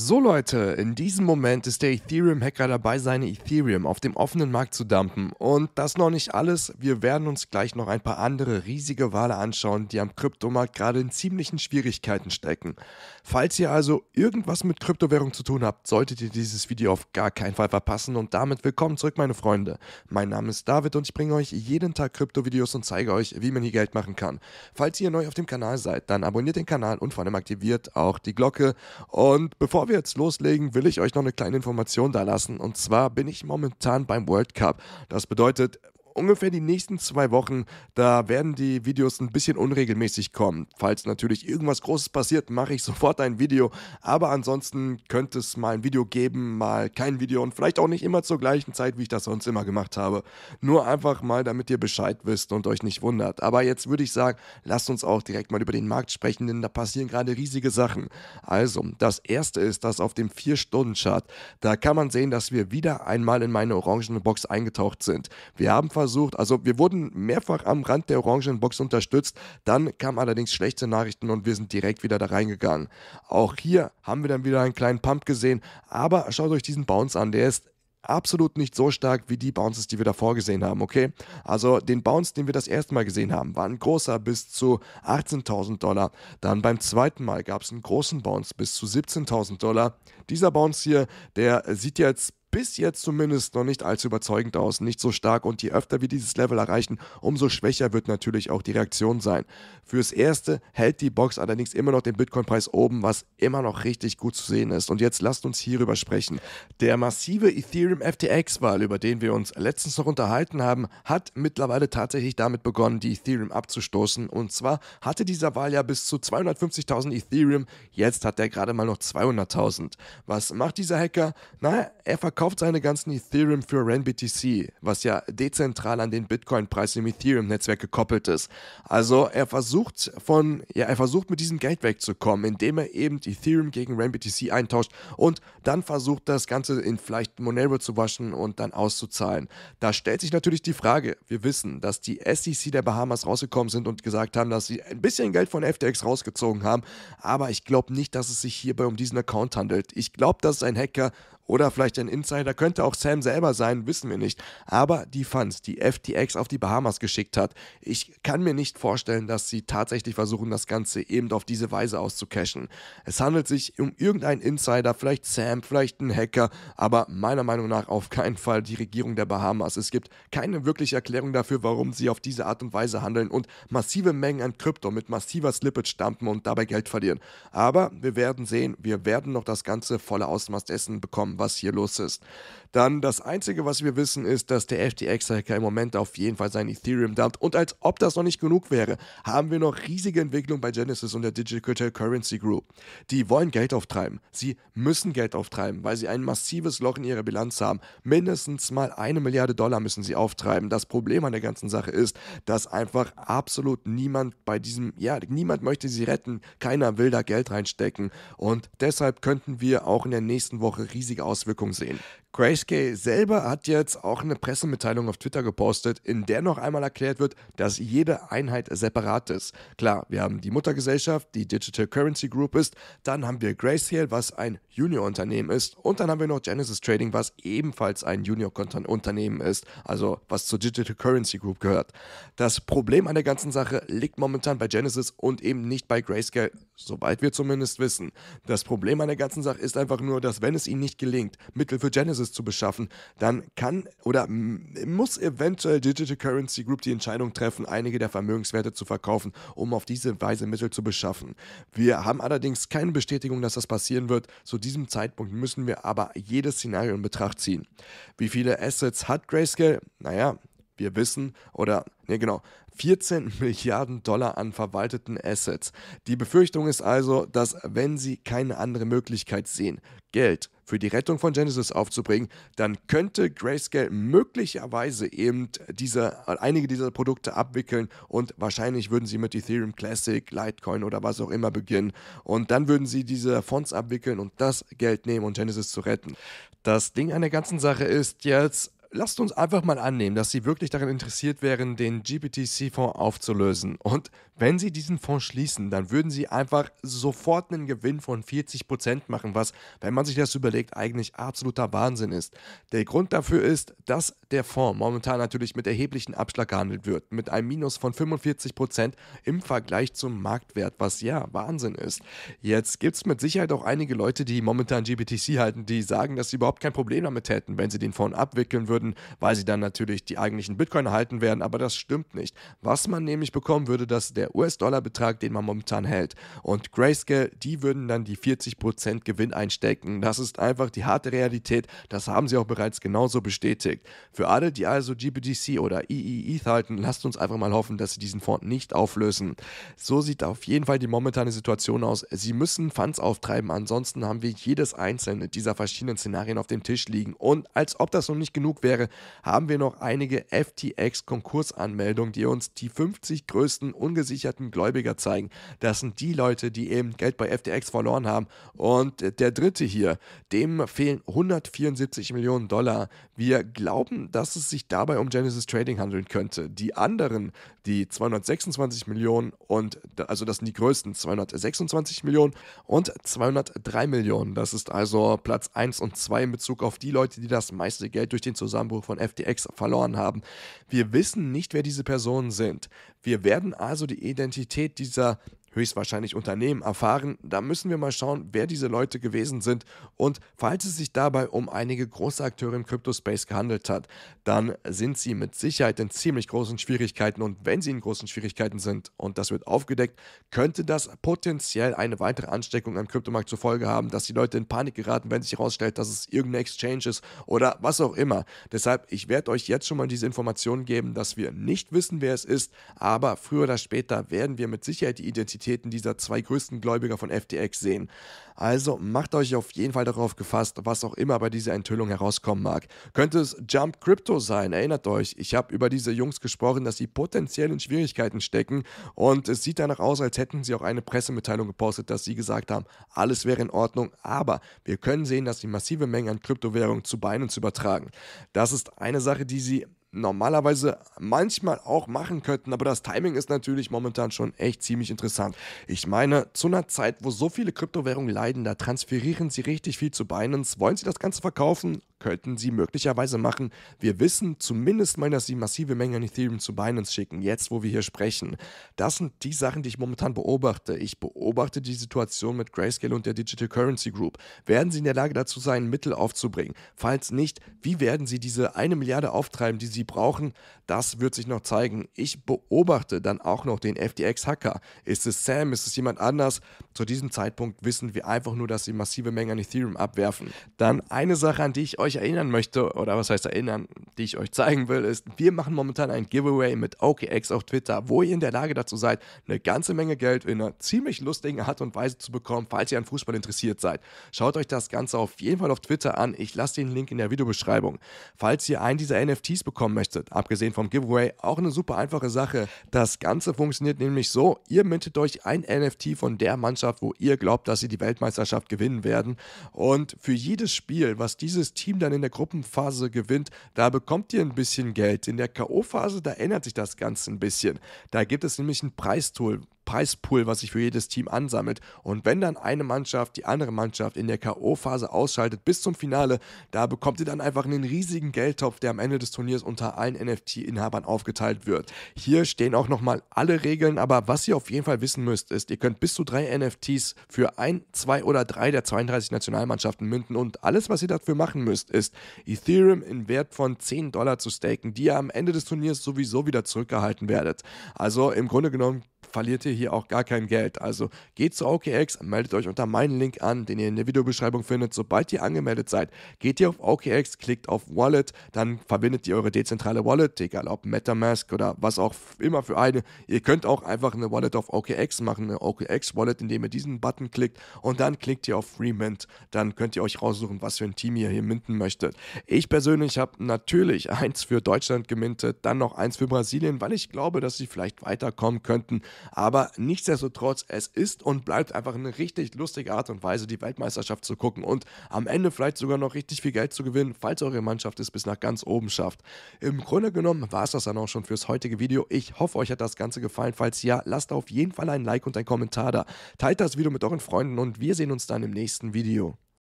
So Leute, in diesem Moment ist der Ethereum-Hacker dabei, seine Ethereum auf dem offenen Markt zu dumpen. Und das noch nicht alles. Wir werden uns gleich noch ein paar andere riesige Wale anschauen, die am Kryptomarkt gerade in ziemlichen Schwierigkeiten stecken. Falls ihr also irgendwas mit Kryptowährung zu tun habt, solltet ihr dieses Video auf gar keinen Fall verpassen. Und damit willkommen zurück, meine Freunde. Mein Name ist David und ich bringe euch jeden Tag Krypto-Videos und zeige euch, wie man hier Geld machen kann. Falls ihr neu auf dem Kanal seid, dann abonniert den Kanal und vor allem aktiviert auch die Glocke. Und bevor wir jetzt loslegen, will ich euch noch eine kleine Information da lassen. Und zwar bin ich momentan beim World Cup. Das bedeutet, ungefähr die nächsten zwei Wochen, da werden die Videos ein bisschen unregelmäßig kommen. Falls natürlich irgendwas Großes passiert, mache ich sofort ein Video. Aber ansonsten könnte es mal ein Video geben, mal kein Video und vielleicht auch nicht immer zur gleichen Zeit, wie ich das sonst immer gemacht habe. Nur einfach mal, damit ihr Bescheid wisst und euch nicht wundert. Aber jetzt würde ich sagen, lasst uns auch direkt mal über den Markt sprechen, denn da passieren gerade riesige Sachen. Also, das erste ist, dass auf dem 4-Stunden-Chart, da kann man sehen, dass wir wieder einmal in meine orangene Box eingetaucht sind. Wir haben versucht. Also wir wurden mehrfach am Rand der Orangenbox unterstützt. Dann kamen allerdings schlechte Nachrichten und wir sind direkt wieder da reingegangen. Auch hier haben wir dann wieder einen kleinen Pump gesehen. Aber schaut euch diesen Bounce an. Der ist absolut nicht so stark wie die Bounces, die wir davor gesehen haben, okay? Also den Bounce, den wir das erste Mal gesehen haben, war ein großer bis zu 18.000 Dollar. Dann beim zweiten Mal gab es einen großen Bounce bis zu 17.000 Dollar. Dieser Bounce hier, der sieht jetzt bis jetzt zumindest noch nicht allzu überzeugend aus, nicht so stark und je öfter wir dieses Level erreichen, umso schwächer wird natürlich auch die Reaktion sein. Fürs Erste hält die Box allerdings immer noch den Bitcoin-Preis oben, was immer noch richtig gut zu sehen ist. Und jetzt lasst uns hierüber sprechen. Der massive Ethereum FTX-Wahl, über den wir uns letztens noch unterhalten haben, hat mittlerweile tatsächlich damit begonnen, die Ethereum abzustoßen. Und zwar hatte dieser Wahl ja bis zu 250.000 Ethereum, jetzt hat er gerade mal noch 200.000. Was macht dieser Hacker? Na, er verkauft verkauft seine ganzen Ethereum für RenBTC, was ja dezentral an den Bitcoin-Preis im Ethereum-Netzwerk gekoppelt ist. Also er versucht von, ja, er versucht mit diesem Geld wegzukommen, indem er eben Ethereum gegen RenBTC eintauscht und dann versucht das Ganze in vielleicht Monero zu waschen und dann auszuzahlen. Da stellt sich natürlich die Frage, wir wissen, dass die SEC der Bahamas rausgekommen sind und gesagt haben, dass sie ein bisschen Geld von FTX rausgezogen haben, aber ich glaube nicht, dass es sich hierbei um diesen Account handelt. Ich glaube, dass ein Hacker oder vielleicht ein Insider könnte auch Sam selber sein, wissen wir nicht. Aber die Funds, die FTX auf die Bahamas geschickt hat, ich kann mir nicht vorstellen, dass sie tatsächlich versuchen, das Ganze eben auf diese Weise auszucashen. Es handelt sich um irgendeinen Insider, vielleicht Sam, vielleicht ein Hacker, aber meiner Meinung nach auf keinen Fall die Regierung der Bahamas. Es gibt keine wirkliche Erklärung dafür, warum sie auf diese Art und Weise handeln und massive Mengen an Krypto mit massiver Slippage stampen und dabei Geld verlieren. Aber wir werden sehen, wir werden noch das ganze volle Ausmaß dessen bekommen, was hier los ist dann das Einzige, was wir wissen, ist, dass der FTX-Hacker im Moment auf jeden Fall sein Ethereum dumpt. Und als ob das noch nicht genug wäre, haben wir noch riesige Entwicklungen bei Genesis und der Digital Currency Group. Die wollen Geld auftreiben. Sie müssen Geld auftreiben, weil sie ein massives Loch in ihrer Bilanz haben. Mindestens mal eine Milliarde Dollar müssen sie auftreiben. Das Problem an der ganzen Sache ist, dass einfach absolut niemand bei diesem, ja, niemand möchte sie retten. Keiner will da Geld reinstecken. Und deshalb könnten wir auch in der nächsten Woche riesige Auswirkungen sehen. Grayscale selber hat jetzt auch eine Pressemitteilung auf Twitter gepostet, in der noch einmal erklärt wird, dass jede Einheit separat ist. Klar, wir haben die Muttergesellschaft, die Digital Currency Group ist, dann haben wir Grayscale, was ein Junior-Unternehmen ist, und dann haben wir noch Genesis Trading, was ebenfalls ein Junior-Unternehmen ist, also was zur Digital Currency Group gehört. Das Problem an der ganzen Sache liegt momentan bei Genesis und eben nicht bei Grayscale, soweit wir zumindest wissen. Das Problem an der ganzen Sache ist einfach nur, dass wenn es ihnen nicht gelingt, Mittel für Genesis Services zu beschaffen, dann kann oder muss eventuell Digital Currency Group die Entscheidung treffen, einige der Vermögenswerte zu verkaufen, um auf diese Weise Mittel zu beschaffen. Wir haben allerdings keine Bestätigung, dass das passieren wird. Zu diesem Zeitpunkt müssen wir aber jedes Szenario in Betracht ziehen. Wie viele Assets hat Grayscale? Naja, wir wissen, oder, ne genau, 14 Milliarden Dollar an verwalteten Assets. Die Befürchtung ist also, dass wenn sie keine andere Möglichkeit sehen, Geld für die Rettung von Genesis aufzubringen, dann könnte Grayscale möglicherweise eben diese, einige dieser Produkte abwickeln und wahrscheinlich würden sie mit Ethereum Classic, Litecoin oder was auch immer beginnen und dann würden sie diese Fonds abwickeln und das Geld nehmen, um Genesis zu retten. Das Ding an der ganzen Sache ist jetzt, Lasst uns einfach mal annehmen, dass Sie wirklich daran interessiert wären, den gptc fonds aufzulösen. Und wenn Sie diesen Fonds schließen, dann würden Sie einfach sofort einen Gewinn von 40% machen, was, wenn man sich das überlegt, eigentlich absoluter Wahnsinn ist. Der Grund dafür ist, dass der Fonds momentan natürlich mit erheblichen Abschlag gehandelt wird, mit einem Minus von 45% im Vergleich zum Marktwert, was ja Wahnsinn ist. Jetzt gibt es mit Sicherheit auch einige Leute, die momentan GPTC halten, die sagen, dass sie überhaupt kein Problem damit hätten, wenn sie den Fonds abwickeln würden würden, weil sie dann natürlich die eigentlichen Bitcoin erhalten werden, aber das stimmt nicht. Was man nämlich bekommen würde, das ist der US-Dollar-Betrag, den man momentan hält. Und Grayscale, die würden dann die 40% Gewinn einstecken. Das ist einfach die harte Realität. Das haben sie auch bereits genauso bestätigt. Für alle, die also GBDC oder EEE e e halten, lasst uns einfach mal hoffen, dass sie diesen Fonds nicht auflösen. So sieht auf jeden Fall die momentane Situation aus. Sie müssen Funds auftreiben, ansonsten haben wir jedes einzelne dieser verschiedenen Szenarien auf dem Tisch liegen. Und als ob das noch nicht genug wäre, wäre, haben wir noch einige FTX-Konkursanmeldungen, die uns die 50 größten ungesicherten Gläubiger zeigen. Das sind die Leute, die eben Geld bei FTX verloren haben. Und der dritte hier, dem fehlen 174 Millionen Dollar. Wir glauben, dass es sich dabei um Genesis Trading handeln könnte. Die anderen die 226 Millionen und also das sind die größten 226 Millionen und 203 Millionen. Das ist also Platz 1 und 2 in Bezug auf die Leute, die das meiste Geld durch den Zusammenbruch von FTX verloren haben. Wir wissen nicht, wer diese Personen sind. Wir werden also die Identität dieser höchstwahrscheinlich Unternehmen erfahren. Da müssen wir mal schauen, wer diese Leute gewesen sind und falls es sich dabei um einige große Akteure im Kryptospace gehandelt hat, dann sind sie mit Sicherheit in ziemlich großen Schwierigkeiten und wenn sie in großen Schwierigkeiten sind und das wird aufgedeckt, könnte das potenziell eine weitere Ansteckung am Kryptomarkt zur Folge haben, dass die Leute in Panik geraten, wenn sich herausstellt, dass es irgendeine Exchange ist oder was auch immer. Deshalb, ich werde euch jetzt schon mal diese Informationen geben, dass wir nicht wissen, wer es ist, aber früher oder später werden wir mit Sicherheit die Identität Aktivitäten dieser zwei größten Gläubiger von FTX sehen. Also macht euch auf jeden Fall darauf gefasst, was auch immer bei dieser Enthüllung herauskommen mag. Könnte es Jump Crypto sein? Erinnert euch, ich habe über diese Jungs gesprochen, dass sie potenziell in Schwierigkeiten stecken und es sieht danach aus, als hätten sie auch eine Pressemitteilung gepostet, dass sie gesagt haben, alles wäre in Ordnung, aber wir können sehen, dass sie massive Mengen an Kryptowährungen zu Binance übertragen. Das ist eine Sache, die sie normalerweise manchmal auch machen könnten. Aber das Timing ist natürlich momentan schon echt ziemlich interessant. Ich meine, zu einer Zeit, wo so viele Kryptowährungen leiden, da transferieren sie richtig viel zu Binance. Wollen sie das Ganze verkaufen? könnten sie möglicherweise machen. Wir wissen zumindest mal, dass sie massive Mengen an Ethereum zu Binance schicken, jetzt wo wir hier sprechen. Das sind die Sachen, die ich momentan beobachte. Ich beobachte die Situation mit Grayscale und der Digital Currency Group. Werden sie in der Lage dazu sein, Mittel aufzubringen? Falls nicht, wie werden sie diese eine Milliarde auftreiben, die sie brauchen? Das wird sich noch zeigen. Ich beobachte dann auch noch den FTX-Hacker. Ist es Sam? Ist es jemand anders? Zu diesem Zeitpunkt wissen wir einfach nur, dass sie massive Mengen an Ethereum abwerfen. Dann eine Sache, an die ich euch euch erinnern möchte, oder was heißt erinnern, die ich euch zeigen will, ist, wir machen momentan ein Giveaway mit OKX auf Twitter, wo ihr in der Lage dazu seid, eine ganze Menge Geld in einer ziemlich lustigen Art und Weise zu bekommen, falls ihr an Fußball interessiert seid. Schaut euch das Ganze auf jeden Fall auf Twitter an. Ich lasse den Link in der Videobeschreibung. Falls ihr einen dieser NFTs bekommen möchtet, abgesehen vom Giveaway, auch eine super einfache Sache. Das Ganze funktioniert nämlich so, ihr mintet euch ein NFT von der Mannschaft, wo ihr glaubt, dass sie die Weltmeisterschaft gewinnen werden. Und für jedes Spiel, was dieses Team dann in der Gruppenphase gewinnt, da bekommt ihr ein bisschen Geld. In der K.O.-Phase, da ändert sich das Ganze ein bisschen. Da gibt es nämlich ein Preistool, Preispool, was sich für jedes Team ansammelt. Und wenn dann eine Mannschaft die andere Mannschaft in der K.O.-Phase ausschaltet bis zum Finale, da bekommt ihr dann einfach einen riesigen Geldtopf, der am Ende des Turniers unter allen NFT-Inhabern aufgeteilt wird. Hier stehen auch nochmal alle Regeln, aber was ihr auf jeden Fall wissen müsst, ist, ihr könnt bis zu drei NFTs für ein, zwei oder drei der 32 Nationalmannschaften münden und alles, was ihr dafür machen müsst, ist Ethereum in Wert von 10 Dollar zu staken, die ihr am Ende des Turniers sowieso wieder zurückgehalten werdet. Also im Grunde genommen verliert ihr hier auch gar kein Geld. Also geht zu OKX, meldet euch unter meinen Link an, den ihr in der Videobeschreibung findet. Sobald ihr angemeldet seid, geht ihr auf OKX, klickt auf Wallet, dann verbindet ihr eure dezentrale Wallet, egal ob Metamask oder was auch immer für eine. Ihr könnt auch einfach eine Wallet auf OKX machen, eine OKX-Wallet, indem ihr diesen Button klickt und dann klickt ihr auf Freemint. Dann könnt ihr euch raussuchen, was für ein Team ihr hier minten möchtet. Ich persönlich habe natürlich eins für Deutschland gemintet, dann noch eins für Brasilien, weil ich glaube, dass sie vielleicht weiterkommen könnten. Aber nichtsdestotrotz, es ist und bleibt einfach eine richtig lustige Art und Weise, die Weltmeisterschaft zu gucken und am Ende vielleicht sogar noch richtig viel Geld zu gewinnen, falls eure Mannschaft es bis nach ganz oben schafft. Im Grunde genommen war es das dann auch schon fürs heutige Video. Ich hoffe, euch hat das Ganze gefallen. Falls ja, lasst auf jeden Fall ein Like und ein Kommentar da. Teilt das Video mit euren Freunden und wir sehen uns dann im nächsten Video.